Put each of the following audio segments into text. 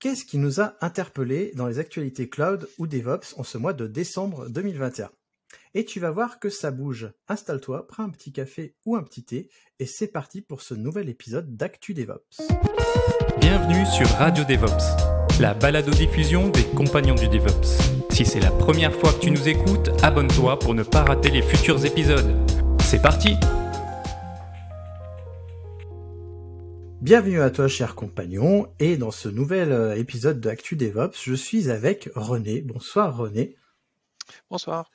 qu'est-ce qui nous a interpellés dans les actualités cloud ou DevOps en ce mois de décembre 2021 Et tu vas voir que ça bouge. Installe-toi, prends un petit café ou un petit thé et c'est parti pour ce nouvel épisode d'Actu DevOps. Bienvenue sur Radio DevOps, la balado-diffusion des compagnons du DevOps. Si c'est la première fois que tu nous écoutes, abonne-toi pour ne pas rater les futurs épisodes. C'est parti Bienvenue à toi, cher compagnon, et dans ce nouvel euh, épisode de Actu DevOps, je suis avec René. Bonsoir, René. Bonsoir.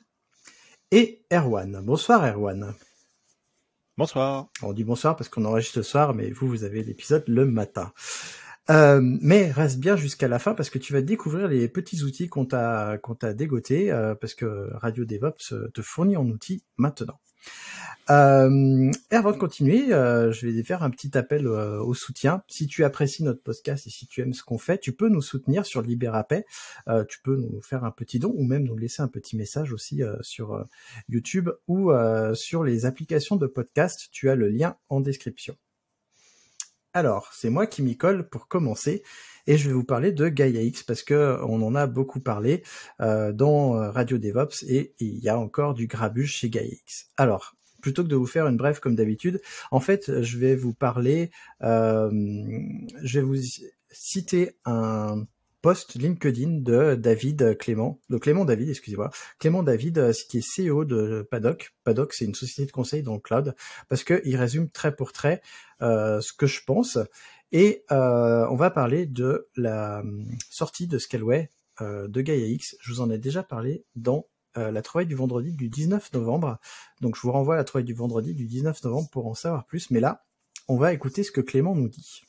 Et Erwan. Bonsoir, Erwan. Bonsoir. On dit bonsoir parce qu'on enregistre ce soir, mais vous, vous avez l'épisode le matin. Euh, mais reste bien jusqu'à la fin parce que tu vas découvrir les petits outils qu'on t'a qu'on dégoté euh, parce que Radio DevOps te fournit en outils maintenant. Euh, et avant de continuer, euh, je vais faire un petit appel euh, au soutien. Si tu apprécies notre podcast et si tu aimes ce qu'on fait, tu peux nous soutenir sur Libérapay. tu peux nous faire un petit don ou même nous laisser un petit message aussi sur YouTube ou sur les applications de podcast. Tu as le lien en description. Alors, c'est moi qui m'y colle pour commencer et je vais vous parler de GaiaX parce que on en a beaucoup parlé dans Radio DevOps et il y a encore du grabuge chez GaiaX, Alors, plutôt que de vous faire une brève comme d'habitude, en fait, je vais vous parler, euh, je vais vous citer un post LinkedIn de David Clément, de Clément David, excusez-moi, Clément David, euh, qui est CEO de Paddock. Paddock, c'est une société de conseil dans le cloud, parce qu'il résume très pour trait euh, ce que je pense. Et on va parler de la sortie de Scaleway de GaiaX, X. Je vous en ai déjà parlé dans euh, la trouvaille du vendredi du 19 novembre. Donc je vous renvoie à la trouvaille du vendredi du 19 novembre pour en savoir plus. Mais là, on va écouter ce que Clément nous dit.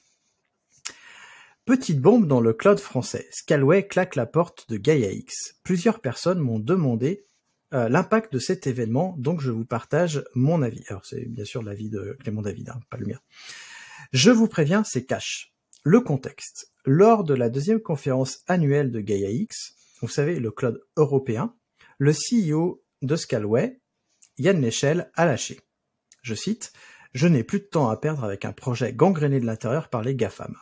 Petite bombe dans le cloud français. Scalway claque la porte de GaiaX. X. Plusieurs personnes m'ont demandé euh, l'impact de cet événement, donc je vous partage mon avis. Alors c'est bien sûr l'avis de Clément David, hein, pas le mien. Je vous préviens, c'est cash. Le contexte. Lors de la deuxième conférence annuelle de GaiaX, X, vous savez, le cloud européen, le CEO de Scalway, Yann Michel, a lâché. Je cite, Je n'ai plus de temps à perdre avec un projet gangréné de l'intérieur par les GAFAM.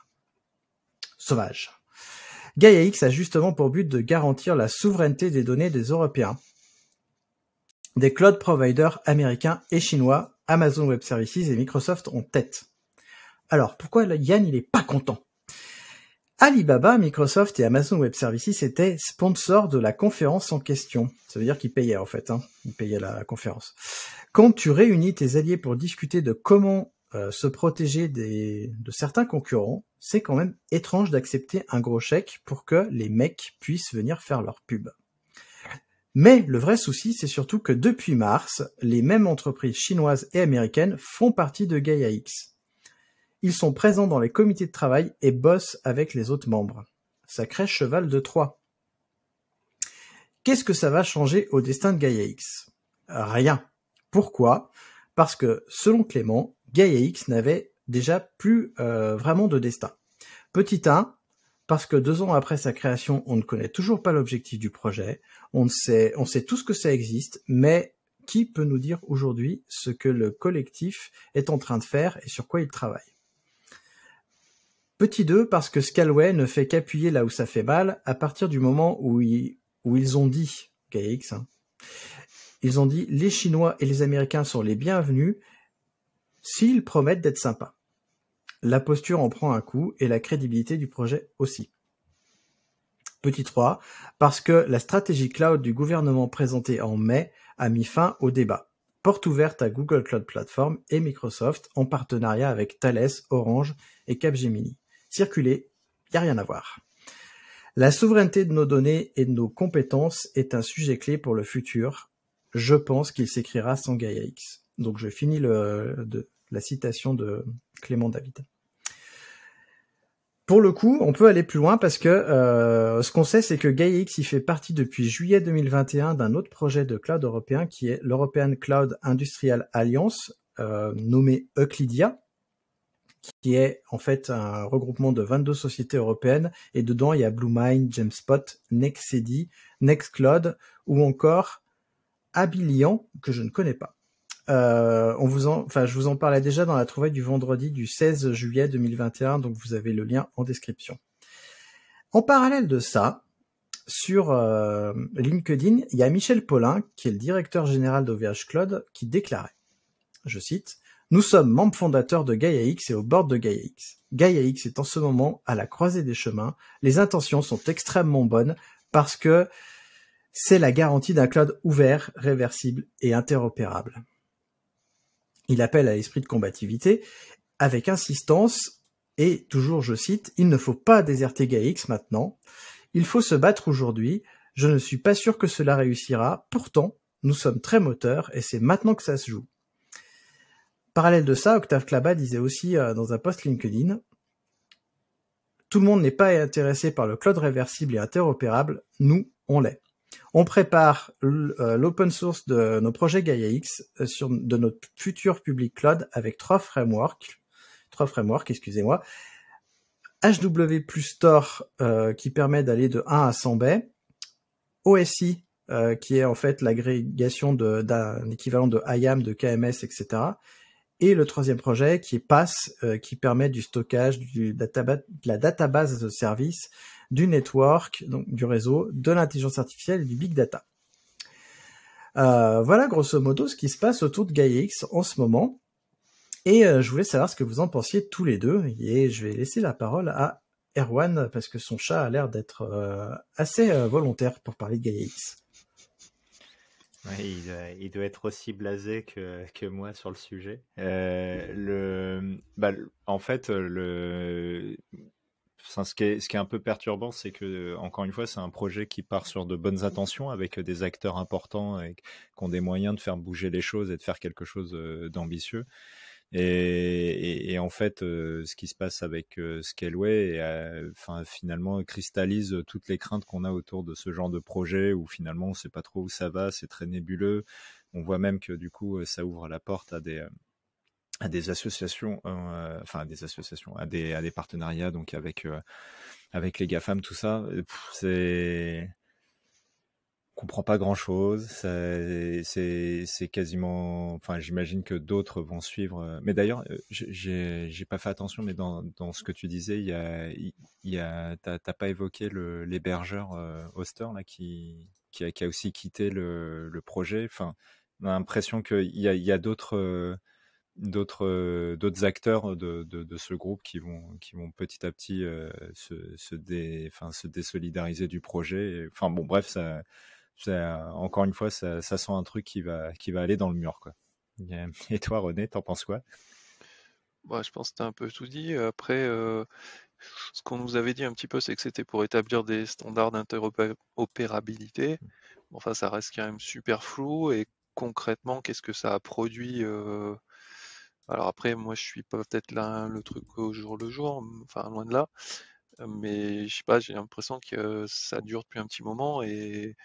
Sauvage. GaiaX a justement pour but de garantir la souveraineté des données des Européens, des cloud providers américains et chinois, Amazon Web Services et Microsoft ont tête. Alors, pourquoi Yann, il est pas content Alibaba, Microsoft et Amazon Web Services étaient sponsors de la conférence en question. Ça veut dire qu'ils payaient en fait, hein. ils payaient la conférence. Quand tu réunis tes alliés pour discuter de comment euh, se protéger des, de certains concurrents, c'est quand même étrange d'accepter un gros chèque pour que les mecs puissent venir faire leur pub. Mais le vrai souci, c'est surtout que depuis mars, les mêmes entreprises chinoises et américaines font partie de GAIA-X. Ils sont présents dans les comités de travail et bossent avec les autres membres. Sacré cheval de Troie. Qu'est-ce que ça va changer au destin de Gaia X Rien. Pourquoi Parce que, selon Clément, Gaia X n'avait déjà plus euh, vraiment de destin. Petit 1, parce que deux ans après sa création, on ne connaît toujours pas l'objectif du projet, on sait, on sait tout ce que ça existe, mais qui peut nous dire aujourd'hui ce que le collectif est en train de faire et sur quoi il travaille Petit 2 parce que Scalway ne fait qu'appuyer là où ça fait mal à partir du moment où, ils ont dit, KX, hein, ils ont dit les Chinois et les Américains sont les bienvenus s'ils promettent d'être sympas. La posture en prend un coup et la crédibilité du projet aussi. Petit 3, parce que la stratégie cloud du gouvernement présentée en mai a mis fin au débat. Porte ouverte à Google Cloud Platform et Microsoft en partenariat avec Thales, Orange et Capgemini circuler, il n'y a rien à voir. La souveraineté de nos données et de nos compétences est un sujet clé pour le futur. Je pense qu'il s'écrira sans GaiaX. Donc je finis de, la citation de Clément David. Pour le coup, on peut aller plus loin parce que euh, ce qu'on sait, c'est que GaiaX, X y fait partie depuis juillet 2021 d'un autre projet de cloud européen qui est l'European Cloud Industrial Alliance, euh, nommé Euclidia, qui est en fait un regroupement de 22 sociétés européennes. Et dedans, il y a BlueMind, GemSpot, Nexedi, Nextcloud ou encore Abilian, que je ne connais pas. Euh, enfin, je vous en parlais déjà dans la trouvaille du vendredi du 16 juillet 2021, donc vous avez le lien en description. En parallèle de ça, sur euh, LinkedIn, il y a Michel Paulin, qui est le directeur général d'OVH Cloud, qui déclarait, je cite, nous sommes membres fondateurs de GaiaX et au bord de GaiaX. GaiaX est en ce moment à la croisée des chemins. Les intentions sont extrêmement bonnes parce que c'est la garantie d'un cloud ouvert, réversible et interopérable. Il appelle à l'esprit de combativité avec insistance et toujours je cite, il ne faut pas déserter GaiaX maintenant. Il faut se battre aujourd'hui. Je ne suis pas sûr que cela réussira. Pourtant, nous sommes très moteurs et c'est maintenant que ça se joue. Parallèle de ça, Octave Clabat disait aussi euh, dans un post LinkedIn Tout le monde n'est pas intéressé par le cloud réversible et interopérable, nous, on l'est. On prépare euh, l'open source de nos projets GaiaX euh, sur de notre futur public cloud avec trois frameworks, trois frameworks, excusez-moi, HW plus Store qui permet d'aller de 1 à 100 baies, OSI qui est en fait l'agrégation d'un équivalent de IAM, de KMS, etc. Et le troisième projet qui est PASS, euh, qui permet du stockage du de la database de service, du network, donc du réseau, de l'intelligence artificielle et du big data. Euh, voilà grosso modo ce qui se passe autour de GaiaX en ce moment. Et euh, je voulais savoir ce que vous en pensiez tous les deux. Et je vais laisser la parole à Erwan parce que son chat a l'air d'être assez volontaire pour parler de GaiaX il, doit, être aussi blasé que, moi sur le sujet. Euh, bah, en fait, euh, ce, qui est, ce, qui est, un peu perturbant, c'est que, encore une fois, c'est un projet qui part sur de bonnes intentions avec des acteurs importants et qui ont des moyens de faire bouger les choses et de faire quelque chose euh, d'ambitieux. Et, en fait, euh, ce qui se passe avec euh, Scaleway, euh, finalement, cristallise toutes les craintes qu'on a autour de ce genre de projet où finalement on ne sait pas trop où ça va, c'est très nébuleux. On voit même que du coup, ça ouvre la porte à des à des associations, enfin à des associations, à des, à des partenariats donc avec avec les gafam tout ça. C'est comprend pas grand chose. C'est quasiment. Enfin, j'imagine que d'autres vont suivre. Euh, mais d'ailleurs, euh, j'ai pas fait attention, mais dans, dans, ce que tu disais, il y a, il y a, t'as pas évoqué l'hébergeur Oster euh, là qui, qui a, aussi quitté le, le projet. Enfin, on a l'impression qu'il y a, il y a d'autres. d'autres d'autres acteurs de, de, ce groupe qui vont qui vont petit à petit se se, enfin, se désolidariser du projet enfin bon bref ça euh, encore une fois, ça, sent un truc qui va, aller dans le mur. Et toi, René, t'en penses quoi Je pense que as un peu tout dit. Après, euh, ce qu'on nous avait dit un petit peu, c'est que c'était pour établir des standards d'interopérabilité. Mmh. Enfin, ça reste quand même super flou. Et concrètement, qu'est-ce que ça a produit euh, Alors après, moi, je suis pas peut-être là hein, le truc au jour le jour, enfin loin de là. Mais je sais pas, j'ai l'impression que ça dure depuis un petit moment et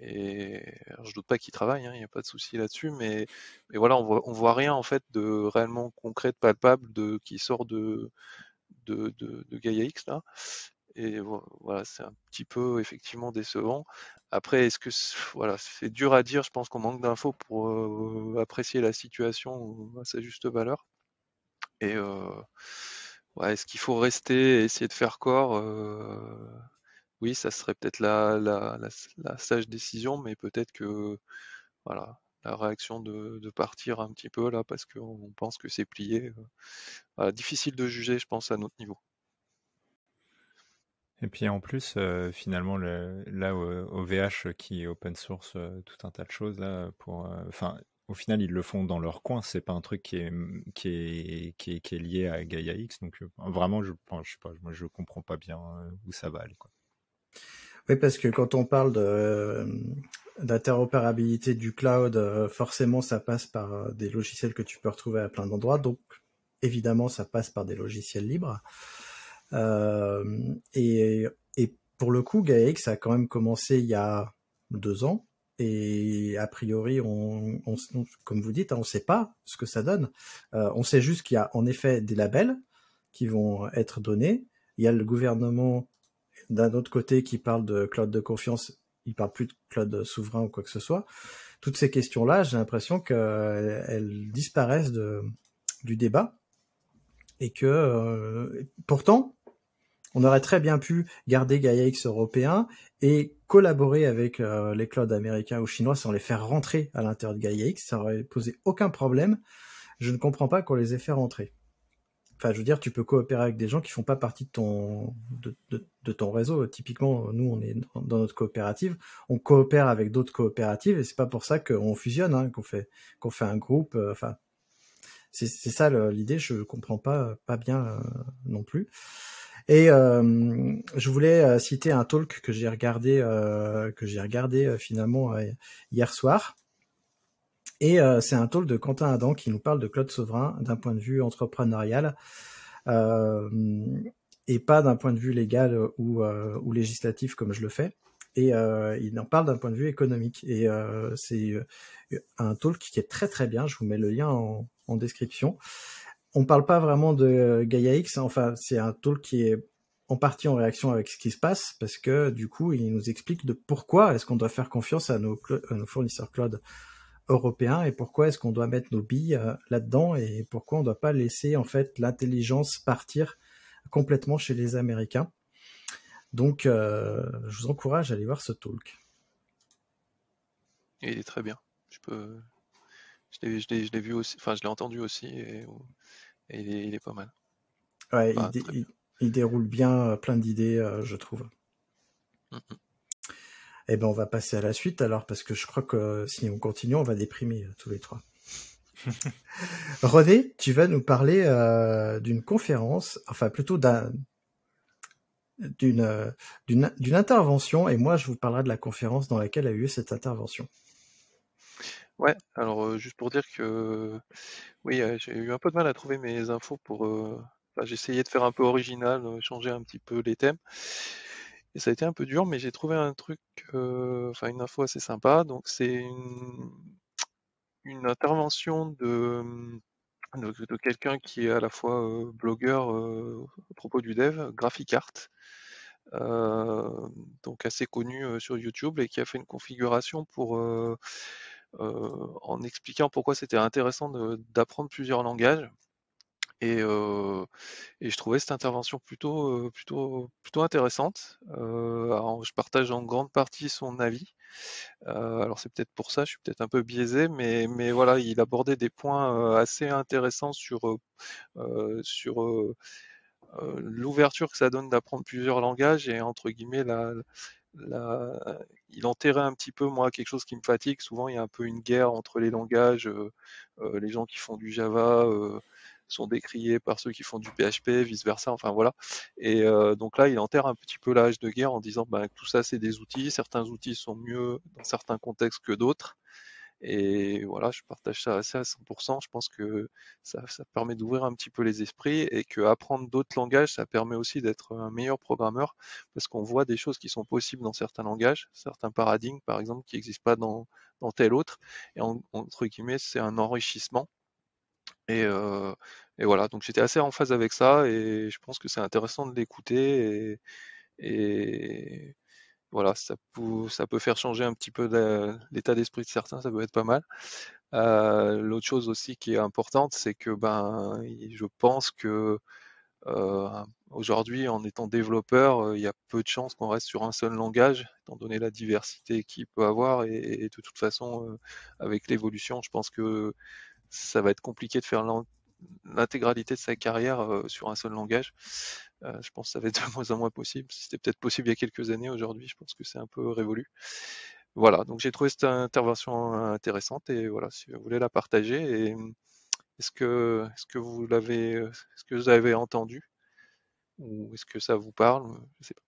et je doute pas qu'il travaille, hein, il n'y a pas de souci là-dessus, mais, voilà, on voit, voit rien en fait de réellement concret, de palpable, de qui sort de de, X Et voilà, c'est un petit peu effectivement décevant. Après, est-ce que voilà, c'est dur à dire. Je pense qu'on manque d'infos pour euh, apprécier la situation à sa juste valeur. Et euh, est-ce qu'il faut rester, et essayer de faire corps euh, oui, ça serait peut-être la, sage décision, mais peut-être que voilà, la réaction de, partir un petit peu là parce qu'on pense que c'est plié. Euh, difficile de juger, je pense, à notre niveau. Et puis en plus, euh, finalement, le, là, OVH euh, qui open source tout un tas de choses, là, pour, enfin, au final, ils le font dans leur coin. C'est pas un truc qui est, qui est, qui est, lié à Gaia X. Donc vraiment, je, ne pas, moi, je comprends pas bien où ça va aller. Quoi. Oui, parce que quand on parle de euh, d'interopérabilité du cloud, euh, forcément, ça passe par euh, des logiciels que tu peux retrouver à plein d'endroits. Donc, évidemment, ça passe par des logiciels libres. et, pour le coup, GAEX a quand même commencé il y a deux ans. Et a priori, on, comme vous dites, hein, on ne sait pas ce que ça donne. on sait juste qu'il y a en effet des labels qui vont être donnés. Il y a le gouvernement d'un autre côté qui parle de cloud de confiance, il parle plus de cloud souverain ou quoi que ce soit. Toutes ces questions-là, j'ai l'impression qu'elles euh, disparaissent de, du débat et que euh, pourtant, on aurait très bien pu garder GaiaX européen et collaborer avec euh, les clouds américains ou chinois sans les faire rentrer à l'intérieur de GaiaX. Ça aurait posé aucun problème. Je ne comprends pas qu'on les ait fait rentrer. Enfin, je veux dire, tu peux coopérer avec des gens qui font pas partie de ton, de, ton réseau. Typiquement, nous, on est dans, notre coopérative, on coopère avec d'autres coopératives, et c'est pas pour ça qu'on fusionne, hein, qu'on fait, qu'on fait un groupe. Euh, enfin, c'est ça l'idée. Je comprends pas, pas bien euh, non plus. Et euh, je voulais citer un talk que j'ai regardé, que j'ai regardé finalement hier soir et euh, c'est un talk de Quentin Adam qui nous parle de Claude Souverain d'un point de vue entrepreneurial euh, et pas d'un point de vue légal ou, euh, législatif comme je le fais. Et il en parle d'un point de vue économique. Et c'est un talk qui est très très bien. Je vous mets le lien en, description. On ne parle pas vraiment de GaiaX. X. Enfin, c'est un talk qui est en partie en réaction avec ce qui se passe, parce que du coup, il nous explique de pourquoi est-ce qu'on doit faire confiance à nos, à nos fournisseurs cloud européen et pourquoi est-ce qu'on doit mettre nos billes euh, là-dedans et pourquoi on ne doit pas laisser en fait l'intelligence partir complètement chez les Américains. Donc, euh, je vous encourage à aller voir ce talk. Il est très bien. Je peux, je l'ai, vu aussi, enfin, je l'ai entendu aussi et, il, est, il, est, pas mal. Bah, il, déroule bien euh, plein d'idées, je trouve. Mm, mm. Eh ben, on va passer à la suite alors, parce que je crois que euh, si on continue, on va déprimer euh, tous les trois. René, tu vas nous parler euh, d'une conférence, enfin plutôt d'une d'une intervention, et moi je vous parlerai de la conférence dans laquelle a eu cette intervention. Ouais, alors juste pour dire que oui, j'ai eu un peu de mal à trouver mes infos pour. j'ai essayé de faire un peu original, changer un petit peu les thèmes. Et ça a été un peu dur, mais j'ai trouvé un truc, enfin une info assez sympa. Donc c'est une, intervention mmh, de, de, quelqu'un qui est à la fois blogueur à propos du dev, Graphic Art, donc assez connu sur YouTube et qui a fait une configuration pour en expliquant pourquoi c'était intéressant d'apprendre plusieurs langages. Et, je trouvais cette intervention plutôt, plutôt, plutôt intéressante. je partage en grande partie son avis. alors c'est peut-être pour ça, je suis peut-être un peu biaisé, mais, voilà, il abordait des points assez intéressants sur, sur l'ouverture que ça donne d'apprendre plusieurs langages et entre guillemets il enterrait un petit peu moi quelque chose qui me fatigue. Souvent il y a un peu une guerre entre les langages, les gens qui font du Java sont décriés par ceux qui font du PHP, vice-versa, enfin voilà. Et euh, donc là, il enterre un petit peu l'âge de guerre en disant que ben, tout ça, c'est des outils, certains outils sont mieux dans certains contextes que d'autres. Et voilà, je partage ça assez à 100%. Je pense que ça, permet d'ouvrir un petit peu les esprits et que apprendre d'autres langages, ça permet aussi d'être un meilleur programmeur parce qu'on voit des choses qui sont possibles dans certains langages, certains paradigmes par exemple qui n'existent pas dans, dans tel autre. Et entre guillemets, c'est un enrichissement et, voilà, donc j'étais assez en phase avec ça et je pense que c'est intéressant de l'écouter et, voilà, ça peut, ça peut faire changer un petit peu l'état d'esprit de certains, ça peut être pas mal. L'autre chose aussi qui est importante, c'est que ben, je pense que aujourd'hui, en étant développeur, il y a peu de chances qu'on reste sur un seul langage, étant donné la diversité qu'il peut avoir et de toute façon, avec l'évolution, je pense que ça va être compliqué de faire l'intégralité de sa carrière euh, sur un seul langage. Euh, je pense que ça va être de moins en moins possible. C'était peut-être possible il y a quelques années. Aujourd'hui, je pense que c'est un peu révolu. Voilà, donc j'ai trouvé cette intervention intéressante et voilà, si vous voulez la partager, et est-ce que, est-ce que vous l'avez, est-ce que vous avez entendu ou est-ce que ça vous parle Je sais pas.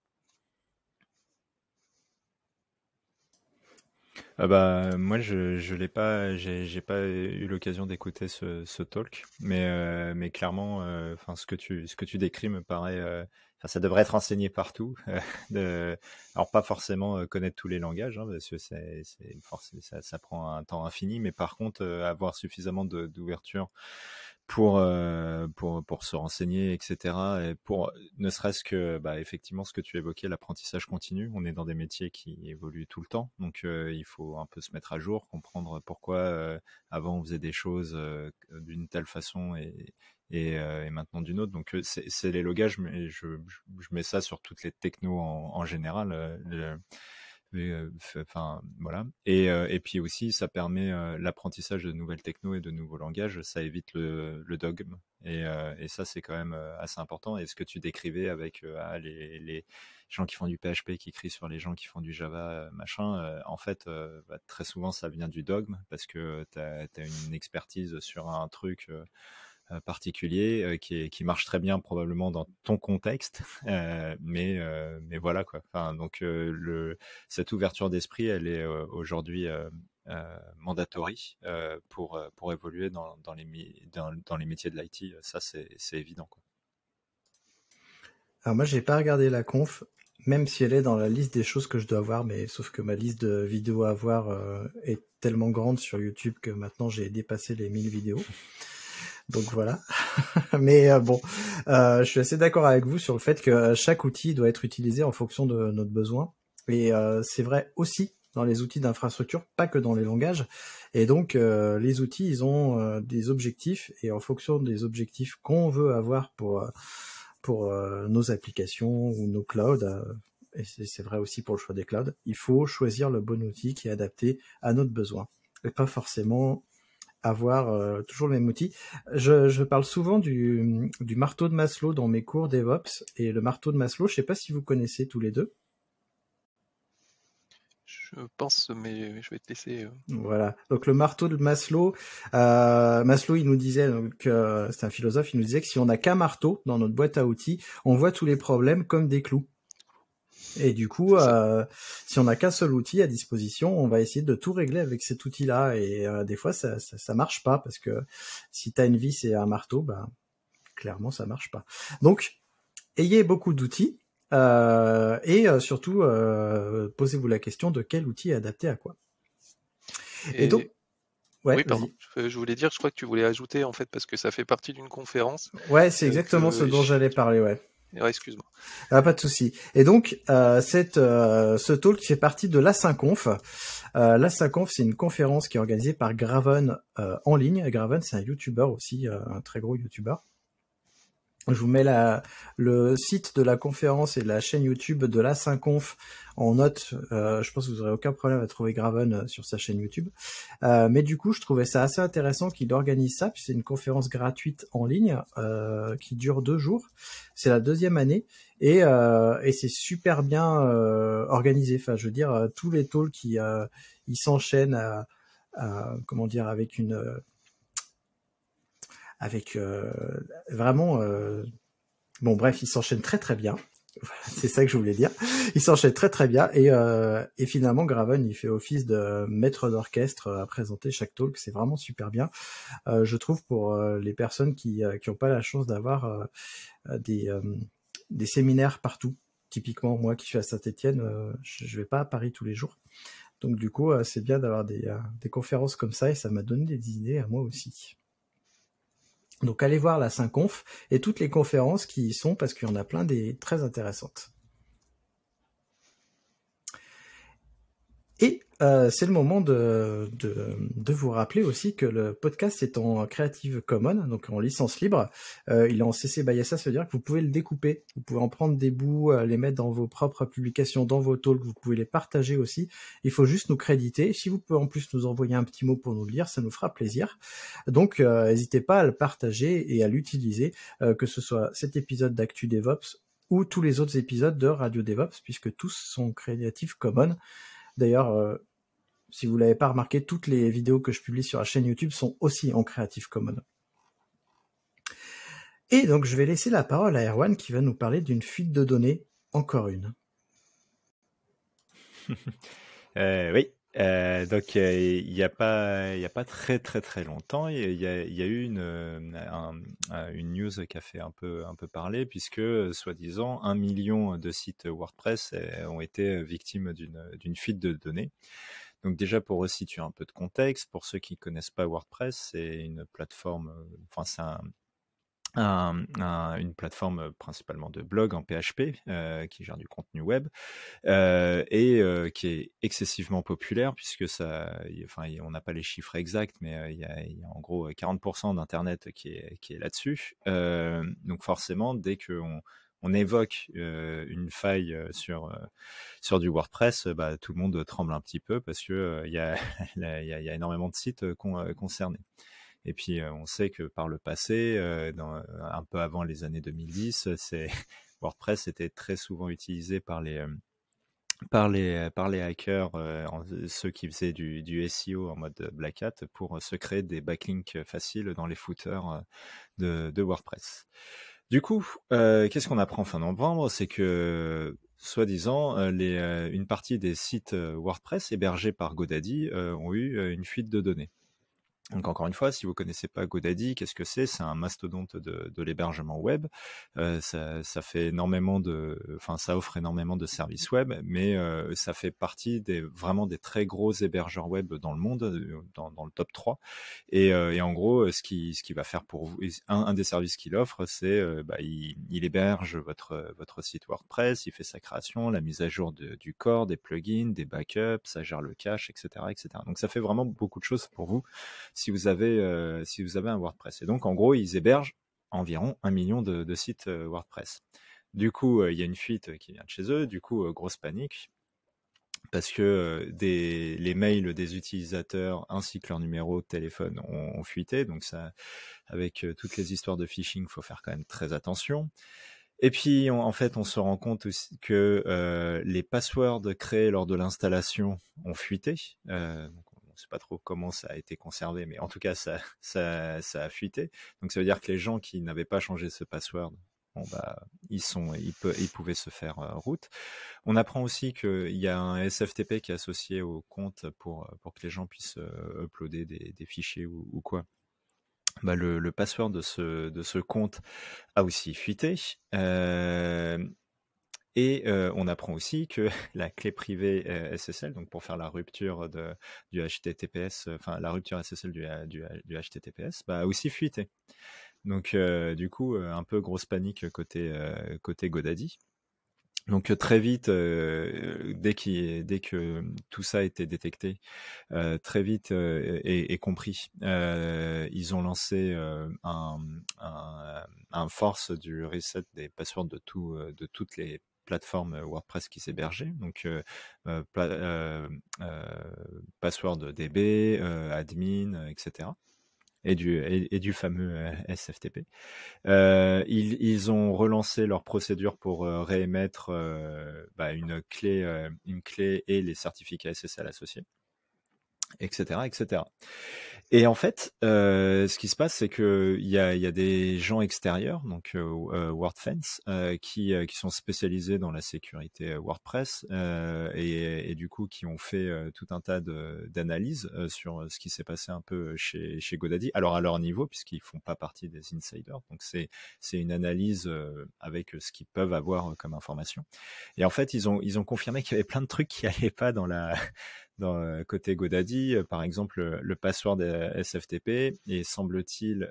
Ah bah, moi, je, je l'ai pas, j'ai pas eu l'occasion d'écouter ce, ce talk, mais, euh, mais clairement, euh, enfin, ce que tu, ce que tu décris me paraît, euh, ça devrait être enseigné partout. de- alors, pas forcément connaître tous les langages, hein, parce que c'est, c'est ça, ça prend un temps infini, mais par contre, avoir suffisamment d'ouverture pour, euh, pour, pour se renseigner, etc. Et pour ne serait-ce que, bah, effectivement, ce que tu évoquais, l'apprentissage continu. On est dans des métiers qui évoluent tout le temps, donc euh, il faut un peu se mettre à jour, comprendre pourquoi euh, avant on faisait des choses d'une telle façon et, et, et maintenant d'une autre. Donc c'est les logages, mais je, je, mets ça sur toutes les technos en, en général. Le, euh, enfin voilà. Et, euh, et, puis aussi, ça permet euh, l'apprentissage de nouvelles techno et de nouveaux langages, ça évite le, dogme. Et, et ça, c'est quand même assez important. Et ce que tu décrivais avec ah, les, les, gens qui font du PHP, qui crient sur les gens qui font du Java, machin, en fait, bah, très souvent, ça vient du dogme parce que tu as, une expertise sur un truc. Euh, particulier euh, qui, marche très bien probablement dans ton contexte. Euh, mais, voilà quoi. donc cette ouverture d'esprit, elle est aujourd'hui mandatory pour, évoluer dans, les, métiers de l'IT. Ça, c'est évident. Alors moi, j'ai pas regardé la conf, même si elle est dans la liste des choses que je dois voir, mais sauf que ma liste de vidéos à voir est tellement grande sur YouTube que maintenant j'ai dépassé les 1000 vidéos. Donc voilà. Mais euh, bon, euh, je suis assez d'accord avec vous sur le fait que chaque outil doit être utilisé en fonction de notre besoin. Et euh, c'est vrai aussi dans les outils d'infrastructure, pas que dans les langages. Et donc les outils, ils ont des objectifs et en fonction des objectifs qu'on veut avoir pour pour nos applications ou nos clouds. et c'est vrai aussi pour le choix des clouds, il faut choisir le bon outil qui est adapté à notre besoin et pas forcément avoir euh, toujours le même outil. Je, parle souvent du, marteau de Maslow dans mes cours DevOps et le marteau de Maslow, je ne sais pas si vous connaissez tous les deux. Je pense, mais je vais te laisser. Euh. Voilà. Donc le marteau de Maslow, euh, Maslow, il nous disait, donc c'est un philosophe, il nous disait que si on n'a qu'un marteau dans notre boîte à outils, on voit tous les problèmes comme des clous. Et du coup, euh, si on n'a qu'un seul outil à disposition, on va essayer de tout régler avec cet outil-là. Et euh, des fois, ça, ça, marche pas parce que si tu as une vis et un marteau, bah, clairement, ça marche pas. Donc, ayez beaucoup d'outils euh, et surtout, posez-vous la question de quel outil est adapté à quoi. Et, donc. Ouais, oui, pardon. Je voulais dire, je crois que tu voulais ajouter en fait parce que ça fait partie d'une conférence. Ouais, c'est exactement ce dont j'allais parler. Ouais excuse-moi. Ah, pas de souci. Et donc, euh, cette, euh, ce talk fait partie de la Conf. Euh, la Conf, c'est une conférence qui est organisée par Graven euh, en ligne. Graven, c'est un YouTuber aussi, un très gros YouTuber. Je vous mets la, le site de la conférence et de la chaîne YouTube de la conf en note. Euh, je pense que vous aurez aucun problème à trouver Graven euh, sur sa chaîne YouTube. Euh, mais du coup, je trouvais ça assez intéressant qu'il organise ça, c'est une conférence gratuite en ligne qui dure deux jours. C'est la deuxième année et, c'est super bien organisé. Enfin, je veux dire, tous les talks qui ils s'enchaînent, comment dire, avec une avec euh, vraiment. Euh, bon, bref, il s'enchaîne très très bien. C'est ça que je voulais dire. Il s'enchaîne très très bien euh, et, finalement Graven il fait office de maître d'orchestre à présenter chaque talk. C'est vraiment super bien, je trouve, pour les personnes qui qui n'ont pas la chance d'avoir des des séminaires partout. Typiquement moi qui suis à Saint-Étienne, je, ne vais pas à Paris tous les jours. Donc du coup c'est bien d'avoir des des conférences comme ça et ça m'a donné des idées à moi aussi. Donc allez voir la Synconf et toutes les conférences qui y sont parce qu'il y en a plein des très intéressantes. Et euh, c'est le moment de, vous rappeler aussi que le podcast est en Creative Commons, donc en licence libre. Euh, il est en CC by SA, ça veut dire que vous pouvez le découper. Vous pouvez en prendre des bouts, euh, les mettre dans vos propres publications, dans vos talks. Vous pouvez les partager aussi. Il faut juste nous créditer. Si vous pouvez en plus nous envoyer un petit mot pour nous le lire, ça nous fera plaisir. Donc, n'hésitez pas à le partager et à l'utiliser, que ce soit cet épisode d'Actu DevOps ou tous les autres épisodes de Radio DevOps, puisque tous sont Creative Commons. D'ailleurs, euh, si vous l'avez pas remarqué, toutes les vidéos que je publie sur la chaîne YouTube sont aussi en Creative Commons. Et donc, je vais laisser la parole à Erwan qui va nous parler d'une fuite de données, encore une. Euh, oui, euh, donc il n'y a pas il a pas très très très longtemps il y, y a, eu une euh, une news qui a fait un peu un peu parler puisque euh, soi-disant un million de sites WordPress euh, ont été victimes d'une d'une fuite de données donc déjà pour resituer un peu de contexte, pour ceux qui connaissent pas WordPress, c'est une plateforme, enfin c'est un, une plateforme euh, principalement de blog en PHP euh, qui gère du contenu web euh, et qui est excessivement populaire puisque ça, enfin, on n'a pas les chiffres exacts, mais il y, a en gros 40% d'internet qui est, là-dessus. donc forcément, dès qu'on on évoque une faille sur, sur du WordPress, bah, tout le monde tremble un petit peu parce qu'il il y, a, y, a, énormément de sites concernés. Et puis, euh, on sait que par le passé, euh, euh, un peu avant les années 2010, WordPress était très souvent utilisé par les par par les hackers, ceux qui faisaient du, du, SEO en mode Black Hat, pour se créer des backlinks faciles dans les footers de, WordPress. Du coup, qu'est-ce qu'on apprend fin novembre C'est que, soi-disant, une partie des sites WordPress hébergés par Godaddy ont eu une fuite de données. Donc encore une fois, si vous connaissez pas GoDaddy, qu'est-ce que c'est C'est un mastodonte de, l'hébergement web. Euh, ça, fait énormément de, enfin ça offre énormément de services web, mais euh, ça fait partie des vraiment des très gros hébergeurs web dans le monde, euh, dans, le top 3. Et, en gros, ce qui ce qui va faire pour vous, un, des services qu'il offre, c'est bah, il, héberge votre votre site WordPress, il fait sa création, la mise à jour du corps, des plugins, des backups, ça gère le cache, etc., etc. Donc ça fait vraiment beaucoup de choses pour vous si vous avez, euh, si vous avez un WordPress. Et donc, en gros, ils hébergent environ un million de, sites euh, WordPress. Du coup, euh, il y a une fuite qui vient de chez eux. Du coup, grosse panique parce que les mails des utilisateurs ainsi que leur numéro de téléphone ont, fuité. Donc ça, avec toutes les histoires de phishing, il faut faire quand même très attention. Et puis en fait, on se rend compte aussi que les passwords créés lors de l'installation ont fuité sais pas trop comment ça a été conservé, mais en tout cas, ça, a fuité. Donc ça veut dire que les gens qui n'avaient pas changé ce password, bah, ils, sont, ils, pouvaient se faire euh, route. On apprend aussi qu'il y a un SFTP qui est associé au compte pour, que les gens puissent euh, uploader des, fichiers ou, quoi. Bah, le, password de ce, compte a aussi fuité. Euh, et on apprend aussi que la clé privée SSL, donc pour faire la rupture de, du HTTPS, enfin la rupture SSL du, du, du HTTPS, bah, a aussi fuité. Donc du coup, un peu grosse panique côté, côté Godaddy. Donc très vite, dès, qu dès, que tout ça a été détecté, très vite euh, et, compris, ils ont lancé un, un, force du reset des passwords de, tout, de toutes les plateforme euh, WordPress qui s'hébergeait, donc euh, euh, password DB, admin, etc. Et du, et, du, fameux SFTP. ils, ont relancé leur procédure pour réémettre bah, une, clé, une clé et les certificats SSL associés etc., etc. Et en fait, euh, ce qui se passe, c'est que il y a, y a, des gens extérieurs, donc euh, euh, WordFence, qui, qui sont spécialisés dans la sécurité WordPress et, du coup qui ont fait tout un tas d'analyses sur ce qui s'est passé un peu chez, chez GoDaddy. Alors à leur niveau, puisqu'ils font pas partie des insiders, donc c'est une analyse avec ce qu'ils peuvent avoir comme information. Et en fait, ils ont ils ont confirmé qu'il y avait plein de trucs qui allaient pas dans la euh, côté Godaddy, euh, par exemple, euh, le password SFTP est, semble-t-il,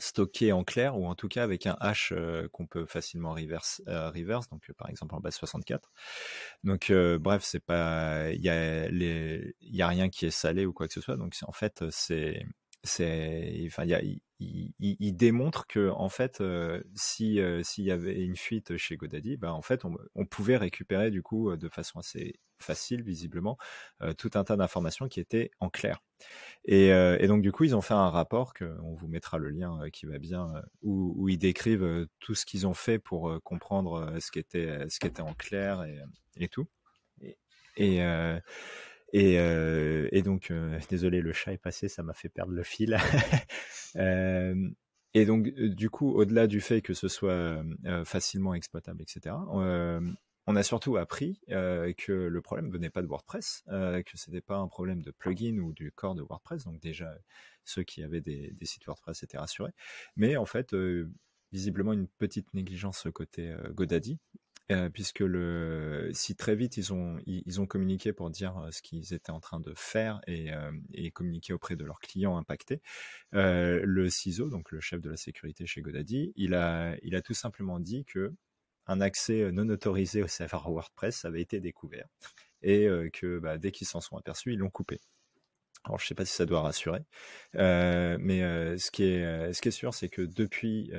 stocké en clair ou en tout cas avec un hash qu'on peut facilement reverse, donc par exemple en base 64. Donc bref, c'est pas il n'y a a rien qui est salé ou quoi que ce soit. Donc en fait, c'est c'est, enfin, il, démontre que en fait, euh, si euh, s'il y avait une fuite chez Godaddy, bah, en fait, on, pouvait récupérer du coup euh, de façon assez facile, visiblement, tout un tas d'informations qui étaient en clair. Et, donc du coup, ils ont fait un rapport que on vous mettra le lien qui va bien, où, ils décrivent tout ce qu'ils ont fait pour comprendre ce qui était ce qui était en clair et, tout. Et, et euh, et, donc, euh, désolé, le chat est passé, ça m'a fait perdre le fil. Euh, et donc, du coup, au-delà du fait que ce soit facilement exploitable, etc., on a surtout appris que le problème venait pas de WordPress, que n'était pas un problème de plugin ou du corps de WordPress. Donc déjà, ceux qui avaient des, sites WordPress étaient rassurés. Mais en fait, visiblement une petite négligence côté Godaddy, euh, puisque le, si très vite ils ont, ils, ont communiqué pour dire euh, ce qu'ils étaient en train de faire et, euh, communiquer auprès de leurs clients impactés, le CISO, donc le chef de la sécurité chez Godaddy, il a, il a tout simplement dit que un accès non autorisé au serveur WordPress avait été découvert et que bah, dès qu'ils s'en sont aperçus, ils l'ont coupé. Alors, je ne sais pas si ça doit rassurer, mais ce, qui est, ce qui est sûr, c'est que depuis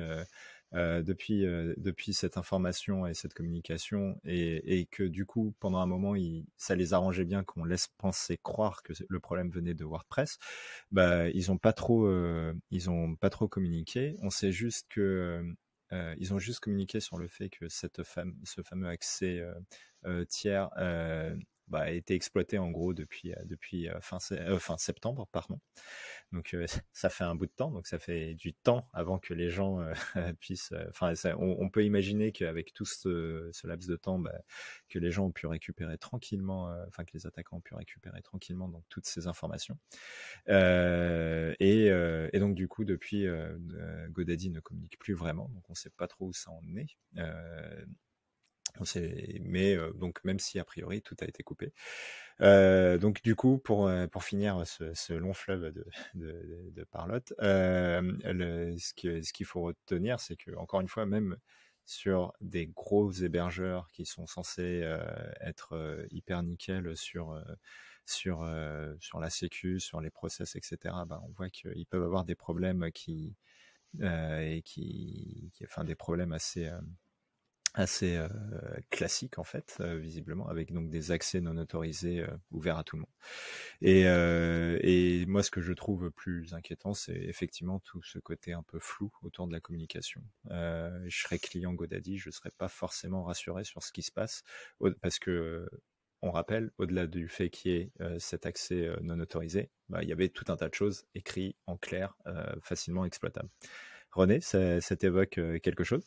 euh, depuis, euh, depuis cette information et cette communication, et, que du coup, pendant un moment, ça les arrangeait bien qu'on laisse penser croire que le problème venait de WordPress, bah, ils n'ont pas, trop, euh, pas trop communiqué. On sait juste que. ils ont juste communiqué sur le fait que cette ce fameux accès tiers bah, a été exploité en gros depuis, euh, depuis euh, fin, euh, fin septembre. Pardon. Donc ça fait un bout de temps, donc ça fait du temps avant que les gens puissent... Enfin, on, peut imaginer qu'avec tout ce, laps de temps, bah, que les gens ont pu récupérer tranquillement, enfin que les attaquants ont pu récupérer tranquillement donc, toutes ces informations. Et, et, donc du coup, depuis, Godaddy ne communique plus vraiment, donc on ne sait pas trop où ça en est. Mais euh, donc même si a priori tout a été coupé. Euh, donc du coup, pour, euh, pour finir ce, long fleuve de, parlotte, ce qu'il faut retenir, c'est que encore une fois, même sur des gros hébergeurs qui sont censés être hyper nickel sur sur sur la sécu, sur les process, etc. Ben, on voit qu'ils peuvent avoir des problèmes qui et qui, enfin des problèmes assez assez euh, classique en fait, euh, visiblement, avec donc des accès non autorisés euh, ouverts à tout le monde. Et, et, moi, ce que je trouve plus inquiétant, c'est effectivement tout ce côté un peu flou autour de la communication. je serais client Godaddy, je serais pas forcément rassuré sur ce qui se passe, parce que on rappelle, au-delà du fait qu'il y ait cet accès non autorisé, bah, il y avait tout un tas de choses écrites en clair, facilement exploitables. René, ça, ça t'évoque quelque chose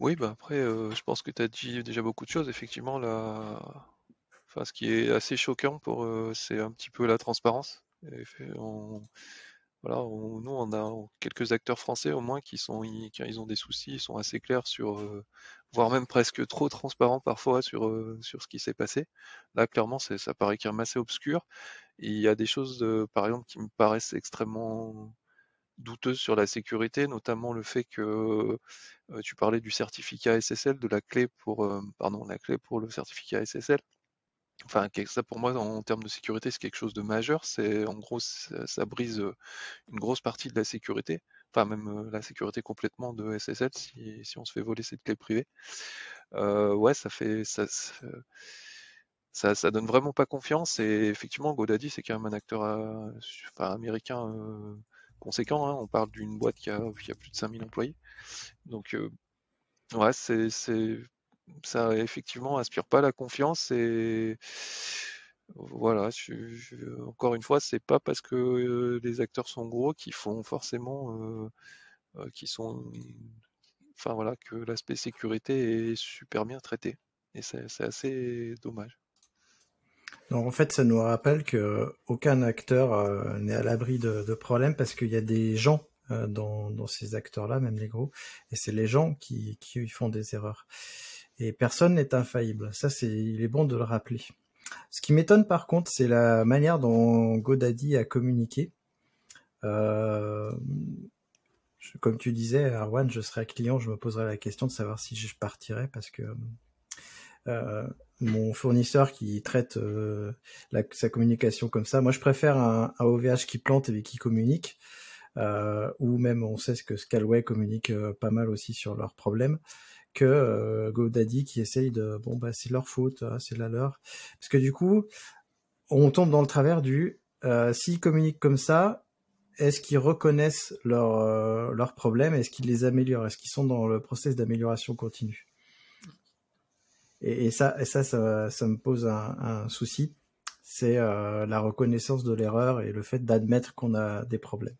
oui, bah après, euh, je pense que tu as dit déjà beaucoup de choses. Effectivement, là, enfin, ce qui est assez choquant pour, euh, c'est un petit peu la transparence. Voilà, nous, on a quelques acteurs français au moins qui sont, qui, ils ont des soucis, ils sont assez clairs sur, euh, voire même presque trop transparents parfois sur sur ce qui s'est passé. Là, clairement, ça paraît quand même assez obscur. il y a des choses, par exemple, qui me paraissent extrêmement douteuse sur la sécurité, notamment le fait que tu parlais du certificat SSL, de la clé pour, pardon, la clé pour le certificat SSL. Enfin, ça pour moi, en termes de sécurité, c'est quelque chose de majeur. C'est en gros, ça, brise une grosse partie de la sécurité, enfin même la sécurité complètement de SSL si, on se fait voler cette clé privée. ouais, ça fait ça, ça, donne vraiment pas confiance. Et effectivement, GoDaddy, c'est quand même un acteur américain conséquent. Hein, on parle d'une boîte qui a, plus de 5000 employés. Donc, euh, ouais, c'est, ça effectivement inspire pas la confiance. Et voilà, je, encore une fois, c'est pas parce que euh, les acteurs sont gros qu'ils font forcément. Euh, sont. Enfin voilà, que l'aspect sécurité est super bien traité. Et c'est assez dommage. Donc en fait, ça nous rappelle que aucun acteur euh, n'est à l'abri de, problèmes parce qu'il y a des gens euh, dans, dans, ces acteurs-là, même les gros, et c'est les gens qui, qui font des erreurs. Et personne n'est infaillible. Ça, c'est il est bon de le rappeler. Ce qui m'étonne par contre, c'est la manière dont Godaddy a communiqué. Euh, comme tu disais, Arwan, je serais client, je me poserais la question de savoir si je partirais parce que euh, mon fournisseur qui traite euh, sa communication comme ça. Moi, je préfère un, OVH qui plante et qui communique, euh, ou même on sait que Scalway communique pas mal aussi sur leurs problèmes, que GoDaddy qui essaye de bon bah c'est leur faute, hein, c'est la leur, parce que du coup on tombe dans le travers du s'ils communiquent comme ça, est-ce qu'ils reconnaissent leurs leurs problèmes, est-ce qu'ils les améliorent, est-ce qu'ils sont dans le process d'amélioration continue et, ça, ça, ça, me pose un, souci. C'est euh, la reconnaissance de l'erreur et le fait d'admettre qu'on a des problèmes.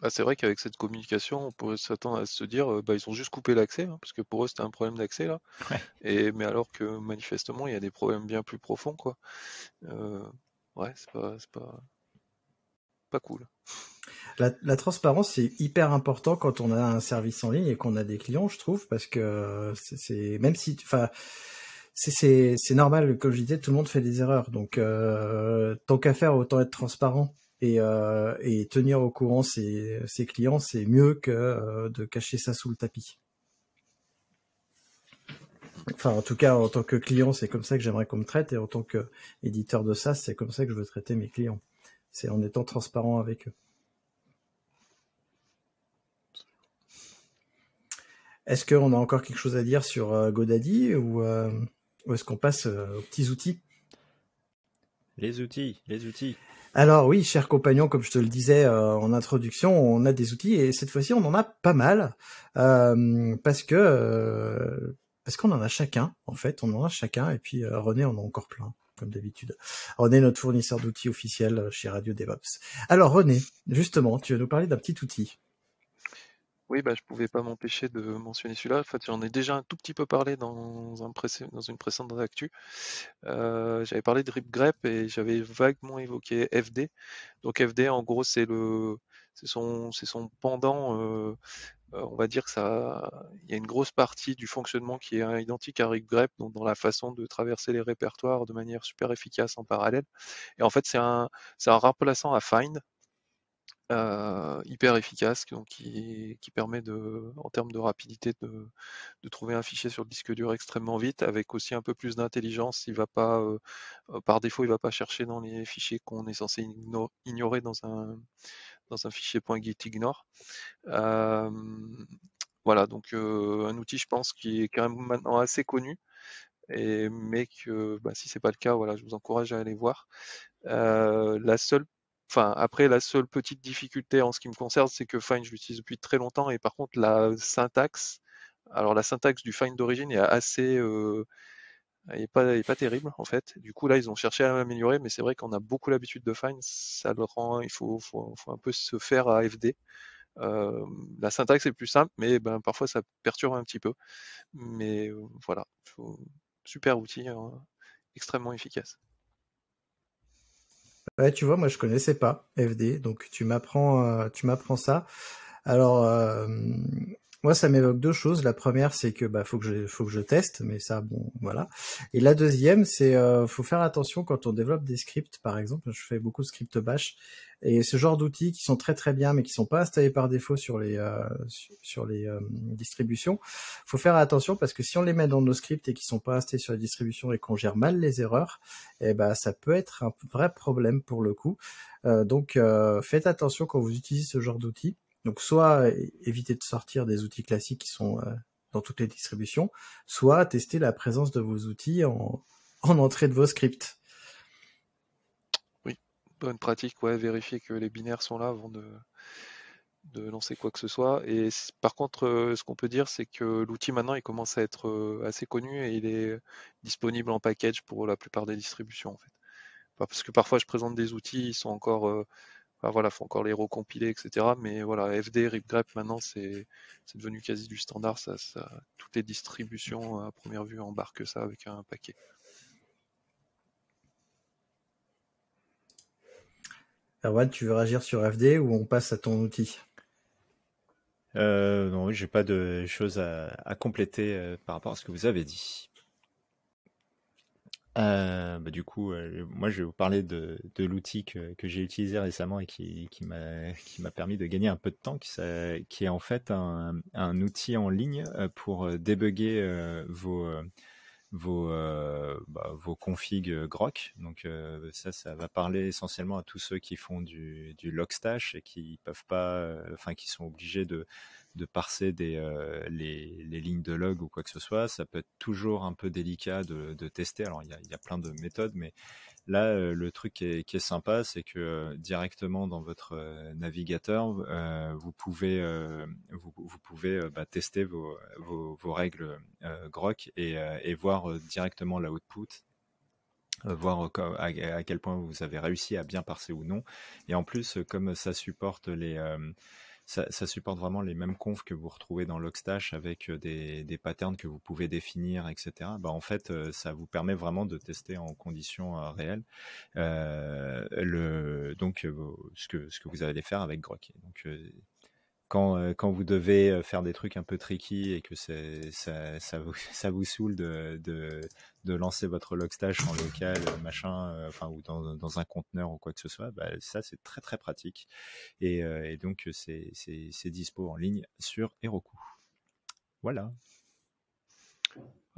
Bah, c'est vrai qu'avec cette communication, on pourrait s'attendre à se dire, euh, bah, ils ont juste coupé l'accès, hein, parce que pour eux c'était un problème d'accès là. mais alors que manifestement, il y a des problèmes bien plus profonds, quoi. Euh, ouais, c'est pas, pas, pas cool. La, la transparence, c'est hyper important quand on a un service en ligne et qu'on a des clients, je trouve, parce que euh, c'est même si, enfin, c'est normal, comme je disais, tout le monde fait des erreurs, donc euh, tant qu'à faire, autant être transparent. Et, euh, et tenir au courant ses, ses clients, c'est mieux que de cacher ça sous le tapis. Enfin, en tout cas, en tant que client, c'est comme ça que j'aimerais qu'on me traite, et en tant qu'éditeur de ça, c'est comme ça que je veux traiter mes clients. C'est en étant transparent avec eux. Est-ce qu'on a encore quelque chose à dire sur euh, Godaddy euh, ou, est-ce qu'on passe euh, aux petits outils Les outils, les outils. Alors oui, chers compagnons, comme je te le disais en introduction, on a des outils et cette fois-ci on en a pas mal parce que parce qu'on en a chacun en fait, on en a chacun et puis René en a encore plein comme d'habitude. René, notre fournisseur d'outils officiel chez Radio DevOps. Alors René, justement, tu vas nous parler d'un petit outil. Oui, bah, je pouvais pas m'empêcher de mentionner celui-là. En fait, j'en ai déjà un tout petit peu parlé dans, un dans une précédente actu. Euh, j'avais parlé de Ripgrep et j'avais vaguement évoqué FD. Donc FD, en gros, c'est le, c'est son, son pendant. Euh, on va dire que ça, il y a une grosse partie du fonctionnement qui est identique à Ripgrep, donc dans la façon de traverser les répertoires de manière super efficace en parallèle. Et en fait, c'est un, c'est un remplaçant à Find, euh, hyper efficace, donc qui, permet de, en termes de rapidité de, trouver un fichier sur le disque dur extrêmement vite, avec aussi un peu plus d'intelligence. Il va pas, euh, euh, par défaut, il va pas chercher dans les fichiers qu'on est censé ignorer dans un dans un fichier .gitignore. voilà, donc un outil, je pense, qui est quand même maintenant assez connu. Et, mais que si bah, si c'est pas le cas, voilà, je vous encourage à aller voir. la seule Enfin, après, la seule petite difficulté en ce qui me concerne, c'est que Find, je l'utilise depuis très longtemps et par contre, la syntaxe, alors la syntaxe du Find d'origine est assez. Euh, pas, terrible en fait. Du coup, là, ils ont cherché à l'améliorer, mais c'est vrai qu'on a beaucoup l'habitude de Find, ça le rend, il faut, un peu se faire à FD. Euh, la syntaxe est plus simple, mais ben, parfois ça perturbe un petit peu. Mais euh, voilà, super outil, hein, extrêmement efficace. Ouais, tu vois, moi je connaissais pas FD, donc tu m'apprends, euh, tu m'apprends ça. Alors, euh, moi, ça m'évoque deux choses. La première, c'est que bah faut que je faut que je teste, mais ça bon voilà. Et la deuxième, c'est euh, faut faire attention quand on développe des scripts, par exemple. Je fais beaucoup de scripts bash et ce genre d'outils qui sont très très bien, mais qui sont pas installés par défaut sur les euh, sur les euh, distributions. Faut faire attention parce que si on les met dans nos scripts et qui sont pas installés sur les distributions et qu'on gère mal les erreurs, eh bah, ça peut être un vrai problème pour le coup. Euh, donc euh, faites attention quand vous utilisez ce genre d'outils donc soit éviter de sortir des outils classiques qui sont euh, dans toutes les distributions, soit tester la présence de vos outils en, entrée de vos scripts. Oui, bonne pratique, vérifier que les binaires sont là avant de, lancer quoi que ce soit. Et par contre, euh, ce qu'on peut dire, c'est que l'outil maintenant, il commence à être euh, assez connu et il est disponible en package pour la plupart des distributions. En fait. Parce que parfois, je présente des outils, ils sont encore bah, voilà, faut encore les recompiler, etc. Mais voilà, FD, RipGrep, maintenant, c'est devenu quasi du standard. Ça, ça, toutes les distributions à première vue embarquent ça avec un paquet. Erwan, tu veux réagir sur FD ou on passe à ton outil euh, Non, j'ai pas de choses à, compléter euh, par rapport à ce que vous avez dit. Euh, bah, du coup, euh, moi, je vais vous parler de, l'outil que, j'ai utilisé récemment et qui, qui m'a permis de gagner un peu de temps, qui, qui est en fait un, un, outil en ligne euh, pour euh, débugger vos, vos, bah, vos configs groc. Donc ça, ça va parler essentiellement à tous ceux qui font du, du logstash et qui peuvent pas, enfin, qui sont obligés de de parser des, euh, les, lignes de log ou quoi que ce soit. Ça peut être toujours un peu délicat de, tester. Alors, il y a, plein de méthodes, mais là, euh, le truc qui est, sympa, c'est que euh, directement dans votre navigateur, vous pouvez, vous, pouvez bah, tester vos, règles groc et, et, voir directement l'output voir à quel point vous avez réussi à bien parser ou non. Et en plus, comme ça supporte les, ça, ça, supporte vraiment les mêmes confs que vous retrouvez dans Logstash avec euh, des, des patterns que vous pouvez définir, etc. Bah, en fait, euh, ça vous permet vraiment de tester en conditions euh, réelles le, donc ce que, ce que vous allez faire avec Grok. Euh, quand, vous devez euh, faire des trucs un peu tricky et que ça, ça, vous, ça vous saoule de, lancer votre logstash en local, euh, machin, enfin, ou dans, un conteneur ou quoi que ce soit, bah, ça c'est très très pratique. Et, et donc c'est dispo en ligne sur Heroku. Voilà.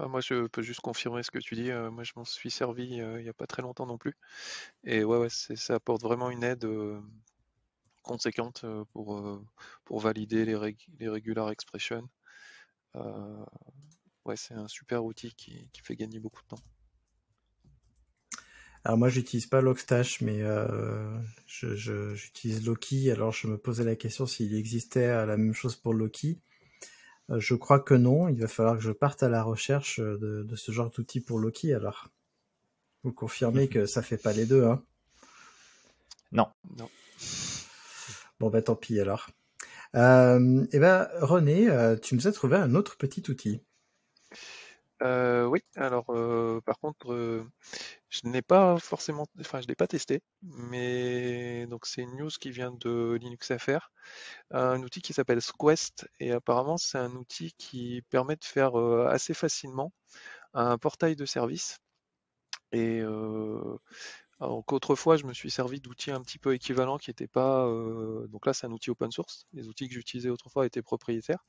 Ah, moi, je peux juste confirmer ce que tu dis. Moi, je m'en suis servi il n'y a pas très longtemps non plus. Et ouais, ouais ça apporte vraiment une aide conséquente euh, pour, euh, pour valider les, les regular expressions. Euh, ouais, c'est un super outil qui, qui fait gagner beaucoup de temps. Alors moi, j'utilise pas Logstash, mais euh, j'utilise Loki. Alors je me posais la question s'il existait la même chose pour Loki. je crois que non. Il va falloir que je parte à la recherche de, de ce genre d'outil pour Loki. Alors, vous confirmez que ça fait pas les deux, hein Non. Non. Bon ben, tant pis alors. Euh, eh ben René, euh, tu nous as trouvé un autre petit outil. Euh, oui, alors par contre, je n'ai pas forcément, enfin je l'ai pas testé, mais donc c'est une news qui vient de Linux FR, un outil qui s'appelle Squest et apparemment c'est un outil qui permet de faire assez facilement un portail de service et alors qu'autrefois, je me suis servi d'outils un petit peu équivalents qui n'étaient pas. Euh, donc là, c'est un outil open source. Les outils que j'utilisais autrefois étaient propriétaires.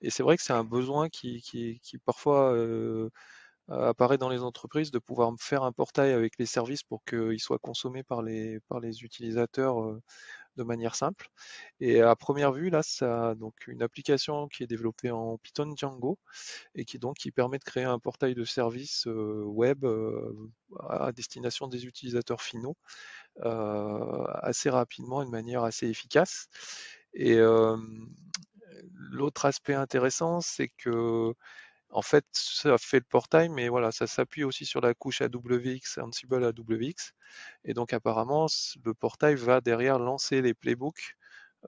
Et c'est vrai que c'est un besoin qui, qui, qui parfois euh, apparaît dans les entreprises de pouvoir faire un portail avec les services pour qu'ils soient consommés par les, par les utilisateurs euh, de manière simple. Et à première vue, là, ça donc une application qui est développée en Python Django et qui donc qui permet de créer un portail de service euh, web euh, à destination des utilisateurs finaux euh, assez rapidement, de manière assez efficace. Et l'autre aspect intéressant, c'est que en fait, ça fait le portail, mais voilà, ça s'appuie aussi sur la couche AWX, Ansible AWX. Et donc, apparemment, le portail va derrière lancer les playbooks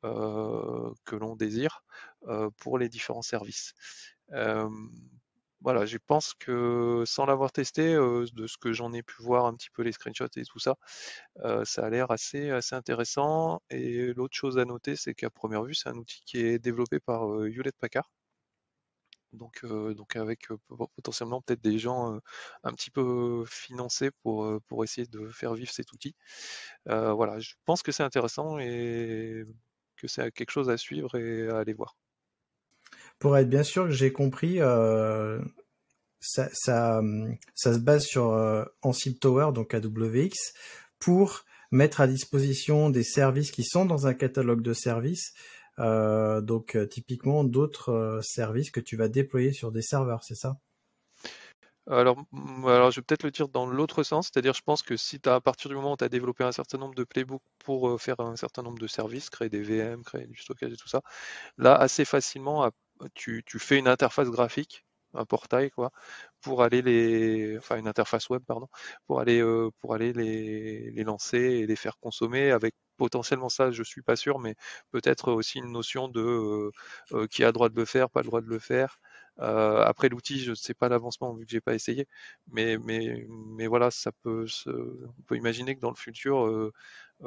euh, que l'on désire euh, pour les différents services. voilà, je pense que sans l'avoir testé, euh, de ce que j'en ai pu voir un petit peu les screenshots et tout ça, ça a l'air assez, assez intéressant. Et l'autre chose à noter, c'est qu'à première vue, c'est un outil qui est développé par Hewlett Packard donc euh, donc avec euh, potentiellement peut-être des gens euh, un petit peu financés pour essayer de faire vivre cet outil. voilà, je pense que c'est intéressant et que c'est quelque chose à suivre et à aller voir. Pour être bien sûr que j'ai compris, hum, ça, se base sur Ansible Tower, donc AWX, pour mettre à disposition des services qui sont dans un catalogue de services, euh, donc euh, typiquement d'autres euh, services que tu vas déployer sur des serveurs, c'est ça alors, alors, je vais peut-être le dire dans l'autre sens, c'est-à-dire je pense que si as, à partir du moment où tu as développé un certain nombre de playbooks pour faire un certain nombre de services, créer des VM, créer du stockage et tout ça, là assez facilement tu, tu fais une interface graphique un portail quoi pour aller les enfin une interface web pardon pour aller pour aller les lancer et les faire consommer avec potentiellement ça, je suis pas sûr, mais peut-être aussi une notion de euh, euh, qui a le droit de le faire, pas le droit de le faire. Euh, après l'outil, je ne sais pas l'avancement vu que j'ai pas essayé, mais mais mais voilà, ça peut se, on peut imaginer que dans le futur,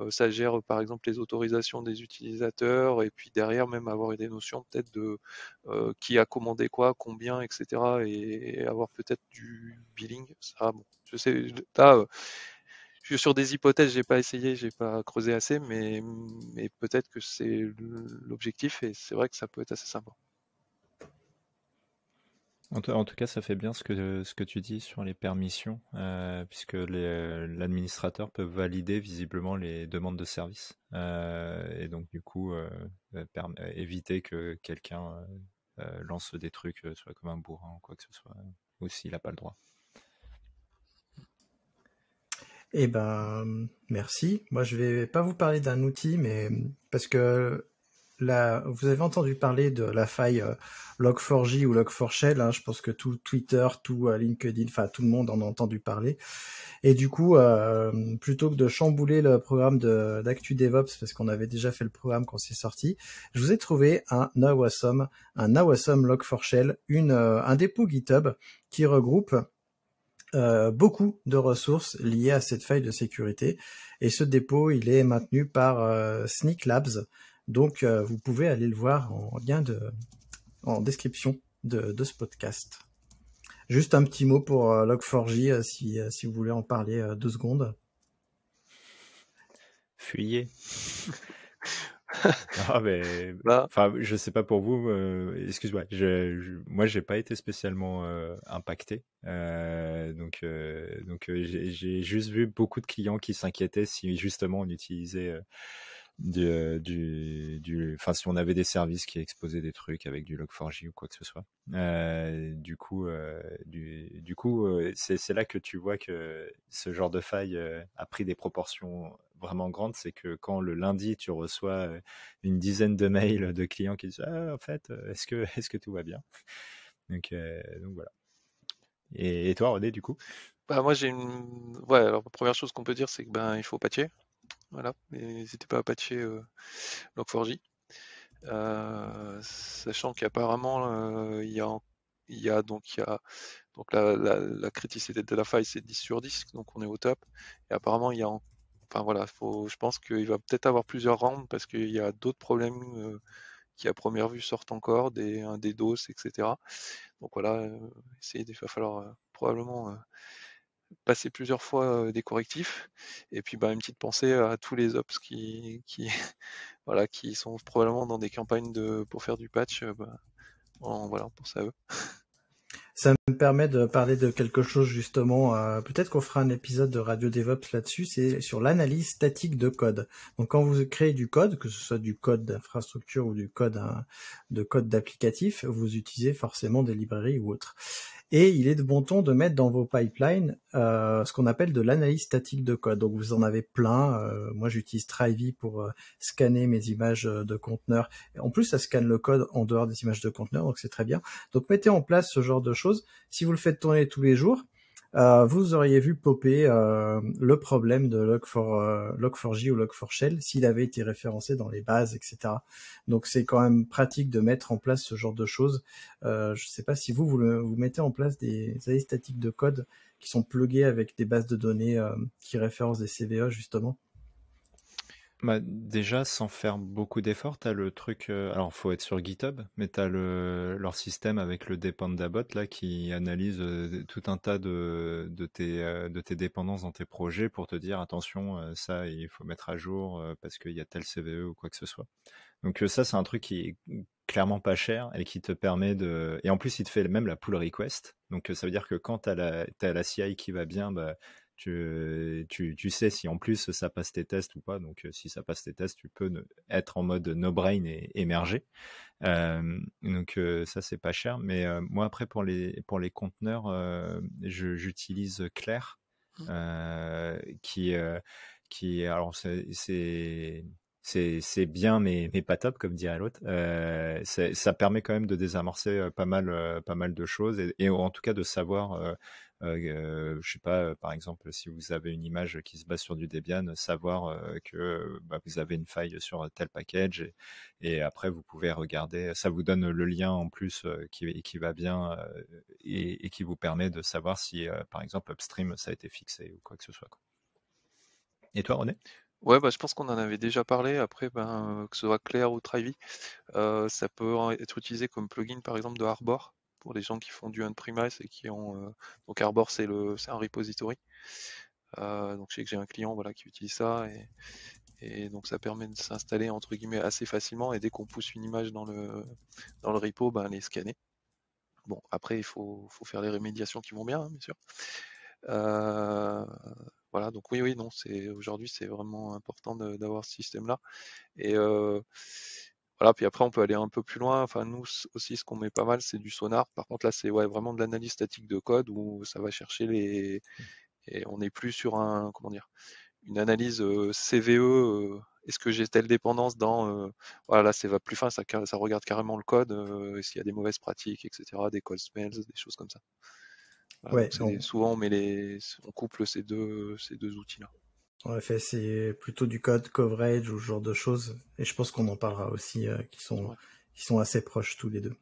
ça gère par exemple les autorisations des utilisateurs et puis derrière même avoir des notions peut-être de qui a commandé quoi, combien, etc. et, avoir peut-être du billing. Ça, bon, je sais là sur des hypothèses, j'ai pas essayé, j'ai pas creusé assez, mais, peut-être que c'est l'objectif et c'est vrai que ça peut être assez sympa. En, tout cas, ça fait bien ce que, ce que tu dis sur les permissions, euh, puisque l'administrateur peut valider visiblement les demandes de service euh, et donc du coup euh, éviter que quelqu'un lance des trucs soit comme un bourrin ou quoi que ce soit, ou s'il n'a pas le droit. Eh ben, merci. Moi, je vais pas vous parler d'un outil, mais parce que là, vous avez entendu parler de la faille euh, Log4j ou Log4shell. Hein. je pense que tout Twitter, tout euh, LinkedIn, enfin tout le monde en a entendu parler. Et du coup, euh, plutôt que de chambouler le programme d'Actu DevOps parce qu'on avait déjà fait le programme quand c'est sorti, je vous ai trouvé un Awesome, un Awesome Log4shell, une un dépôt GitHub qui regroupe euh, beaucoup de ressources liées à cette faille de sécurité. Et ce dépôt, il est maintenu par euh, Sneak Labs. Donc, euh, vous pouvez aller le voir en lien de, en description de, de ce podcast. Juste un petit mot pour Log4j si, si, vous voulez en parler deux secondes. Fuyez. Ah, mais, bah. enfin, je sais pas pour vous, euh, excuse-moi, je, moi j'ai pas été spécialement euh, impacté, euh, donc euh, donc euh, j'ai juste vu beaucoup de clients qui s'inquiétaient si justement on utilisait du, du, du, enfin si on avait des services qui exposaient des trucs avec du log 4 ou quoi que ce soit. Euh, du coup, euh, du, du, coup, c'est là que tu vois que ce genre de faille a pris des proportions vraiment grande, c'est que quand le lundi, tu reçois euh, une dizaine de mails de clients qui disent «Ah, en fait, euh, est-ce que, est que tout va bien donc, euh, donc, voilà. Et, toi, René, du coup bah, Moi, j'ai une. Ouais, alors, la première chose qu'on peut dire, c'est que ben, il faut patcher. Voilà, n'hésitez pas à patcher euh, Log4j. sachant qu'apparemment, il y a il y a donc il y a donc la, la, criticité de la faille c'est 10 sur 10 donc on est au top et apparemment il y a Enfin voilà, faut, je pense qu'il va peut-être avoir plusieurs rounds parce qu'il y a d'autres problèmes euh, qui à première vue sortent encore, des, des dos, etc. Donc voilà, euh, essayer, il va falloir euh, probablement passer plusieurs fois des correctifs. Et puis bah, une petite pensée à tous les ops qui, qui, voilà, qui sont probablement dans des campagnes de, pour faire du patch. Bah, voilà, on pense à eux. Ça me permet de parler de quelque chose justement. Euh, peut-être qu'on fera un épisode de Radio DevOps là-dessus. C'est sur l'analyse statique de code. Donc quand vous créez du code, que ce soit du code d'infrastructure ou du code hein, de code d'applicatif, vous utilisez forcément des librairies ou autres. Et il est de bon ton de mettre dans vos pipelines euh, ce qu'on appelle de l'analyse statique de code. Donc vous en avez plein. Euh, moi j'utilise Trivy pour euh, scanner mes images de conteneurs. En plus ça scanne le code en dehors des images de conteneurs, donc c'est très bien. Donc mettez en place ce genre de choses. Si vous le faites tourner tous les jours, euh, vous auriez vu popper euh, le problème de log 4 j euh, ou Log4Shell s'il avait été référencé dans les bases, etc. Donc c'est quand même pratique de mettre en place ce genre de choses. je ne sais pas si vous, vous, mettez en place des statiques de code qui sont pluguées avec des bases de données qui référencent des CVE, justement. Bah, déjà, sans faire beaucoup d'efforts, as le truc. Euh, alors, faut être sur GitHub, mais t'as le leur système avec le dependabot là qui analyse euh, tout un tas de de tes euh, de tes dépendances dans tes projets pour te dire attention, ça il faut mettre à jour parce qu'il y a tel CVE ou quoi que ce soit. Donc ça, c'est un truc qui est clairement pas cher et qui te permet de. Et en plus, il te fait même la pull request. Donc ça veut dire que quand t'as la la CI qui va bien, bah tu, tu, sais si en plus ça passe tes tests ou pas. Donc, euh, si ça passe tes tests, tu peux être en mode no-brain et émerger. donc, euh, ça, c'est pas cher. Mais euh, moi, après, pour les, pour les conteneurs, j'utilise Claire, mmh. qui, qui, alors, c'est c'est bien mais, mais, pas top comme dirait l'autre ça permet quand même de désamorcer pas mal pas mal de choses et, et en tout cas de savoir euh, euh, je sais pas, euh, par exemple, si vous avez une image qui se base sur du Debian, savoir que bah, vous avez une faille sur tel package et, après vous pouvez regarder. Ça vous donne le lien en plus qui, va bien et, qui vous permet de savoir si, par exemple, upstream ça a été fixé ou quoi que ce soit. Et toi, René Ouais, bah, je pense qu'on en avait déjà parlé. Après, ben, que ce soit clair ou Trivy, ça peut être utilisé comme plugin, par exemple, de Harbor, pour les gens qui font du on-premise et qui ont. Euh, donc Arbor, c'est un repository. Euh, donc je sais que j'ai un client voilà, qui utilise ça et, donc ça permet de s'installer entre guillemets assez facilement et dès qu'on pousse une image dans le, dans le repo, ben, les scanner Bon, après, il faut, faire les rémédiations qui vont bien, hein, bien sûr. Euh, voilà, donc oui, oui, non, c'est aujourd'hui c'est vraiment important d'avoir ce système-là. Et, voilà, puis après, on peut aller un peu plus loin. Enfin, nous aussi, ce qu'on met pas mal, c'est du sonar. Par contre, là, c'est ouais, vraiment de l'analyse statique de code où ça va chercher les. Mmh. Et on n'est plus sur un. Comment dire Une analyse CVE. Est-ce que j'ai telle dépendance dans. voilà, là, c'est plus fin. Ça, ça regarde carrément le code. S'il y a des mauvaises pratiques, etc. Des call smells, des choses comme ça. Souvent, on, met les, on couple ces deux, ces deux outils-là. En effet, c'est plutôt du code coverage ou ce genre de choses. Et je pense qu'on en parlera aussi, euh, qui sont, sont assez proches tous les deux.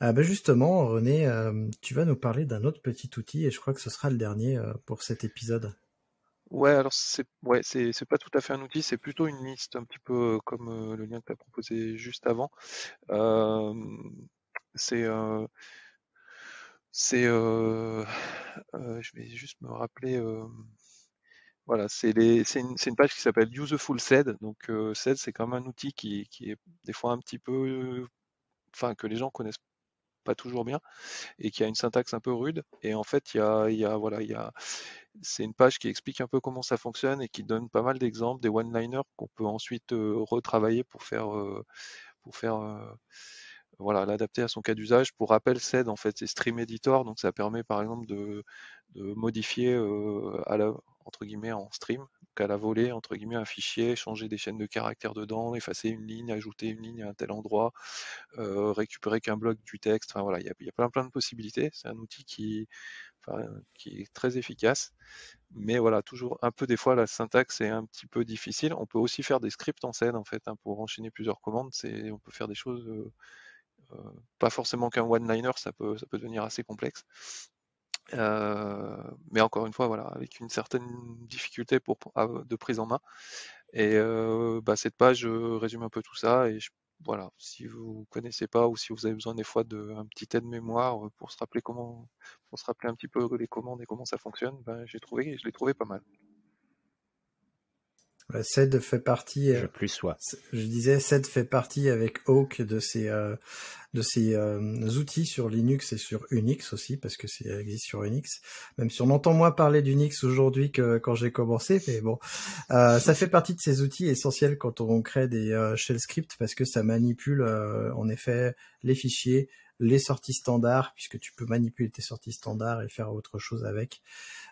Ah, ben justement, René, euh, tu vas nous parler d'un autre petit outil et je crois que ce sera le dernier euh, pour cet épisode. Ouais, alors c'est pas tout à fait un outil, c'est plutôt une liste, un petit peu comme le lien que tu as proposé juste avant. c'est je vais juste me rappeler voilà, c'est une, une, page qui s'appelle Useful SED. Donc euh, SED, c'est comme un outil qui, est des fois un petit peu, enfin que les gens connaissent pas toujours bien et qui a une syntaxe un peu rude. Et en fait, il y a, voilà, il y a, c'est une page qui explique un peu comment ça fonctionne et qui donne pas mal d'exemples, des one-liners qu'on peut ensuite euh, retravailler pour faire, euh, pour faire euh, voilà, l'adapter à son cas d'usage. Pour rappel, SED, en fait, c'est Stream Editor, donc ça permet par exemple de, de modifier à la, entre guillemets en stream, qu'à à la volée, entre guillemets, un fichier, changer des chaînes de caractères dedans, effacer une ligne, ajouter une ligne à un tel endroit, euh, récupérer qu'un bloc du texte. voilà, il y a, plein plein de possibilités. C'est un outil qui, qui est très efficace. Mais voilà, toujours un peu des fois la syntaxe est un petit peu difficile. On peut aussi faire des scripts en scène en fait hein, pour enchaîner plusieurs commandes. on peut faire des choses euh, euh, pas forcément qu'un one-liner, ça peut, ça peut devenir assez complexe. Euh, mais encore une fois, voilà, avec une certaine difficulté pour, de prise en main. Et euh, bah, cette page euh, résume un peu tout ça. Et voilà, si vous connaissez pas ou si vous avez besoin des fois d'un petit aide-mémoire pour se rappeler comment, pour se rappeler un petit peu les commandes et comment ça fonctionne, ben, j'ai trouvé, je l'ai trouvé pas mal. C'est euh, fait partie. Euh, je plus Je disais, Ced fait partie avec Hawk de ces euh, de ces outils sur Linux et sur Unix aussi, parce que c'est existe sur Unix. Même si on entend moins parler d'Unix aujourd'hui que quand j'ai commencé, mais bon, ça fait partie de ces outils essentiels quand on crée des shell scripts, parce que ça manipule en effet les fichiers, les sorties standards, puisque tu peux manipuler tes sorties standards et faire autre chose avec.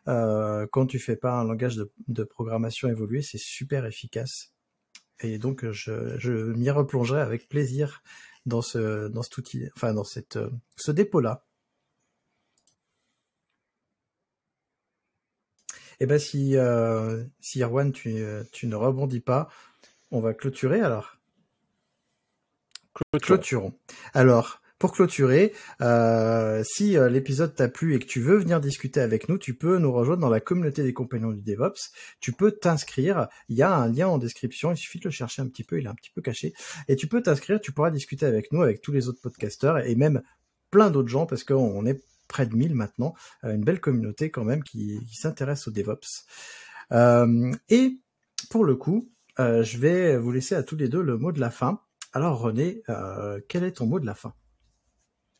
Euh, quand tu fais pas un langage de, programmation évolué, c'est super efficace. Et donc, je, m'y replongerai avec plaisir dans ce, dans cet outil, enfin, dans cette, euh, ce dépôt-là. Eh ben si, euh, si Erwan, tu, euh, tu, ne rebondis pas, on va clôturer alors. Clôturons. Alors, pour clôturer, euh, si euh, l'épisode t'a plu et que tu veux venir discuter avec nous, tu peux nous rejoindre dans la communauté des compagnons du DevOps. Tu peux t'inscrire. Il y a un lien en description. Il suffit de le chercher un petit peu. Il est un petit peu caché. Et tu peux t'inscrire. Tu pourras discuter avec nous, avec tous les autres podcasteurs et même plein d'autres gens parce qu'on est près de 1000 maintenant. Euh, une belle communauté quand même qui, s'intéresse au DevOps. et pour le coup, je vais vous laisser à tous les deux le mot de la fin. Alors René, quel est ton mot de la fin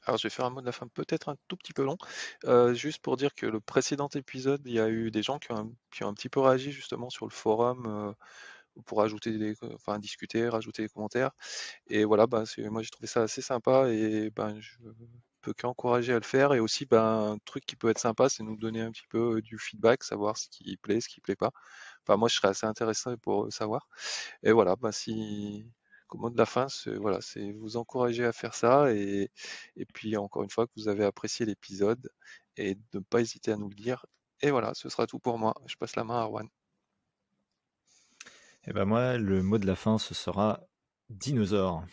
alors, je vais faire un mot de la fin peut-être un tout petit peu long, euh, juste pour dire que le précédent épisode, il y a eu des gens qui ont, un, un petit peu réagi justement sur le forum euh, pour ajouter des, enfin, discuter, rajouter des commentaires. Et voilà, bah, moi j'ai trouvé ça assez sympa et ben, je peux qu'encourager à le faire. Et aussi, ben, un truc qui peut être sympa, c'est nous donner un petit peu euh, du feedback, savoir ce qui plaît, ce qui plaît pas. Enfin, moi je serais assez intéressé pour savoir. Et voilà, ben, si qu'au mot de la fin, voilà, c'est vous encourager à faire ça. Et, puis, encore une fois, que vous avez apprécié l'épisode et de ne pas hésiter à nous le dire. Et voilà, ce sera tout pour moi. Je passe la main à Juan Et eh ben moi, le mot de la fin, ce sera dinosaure.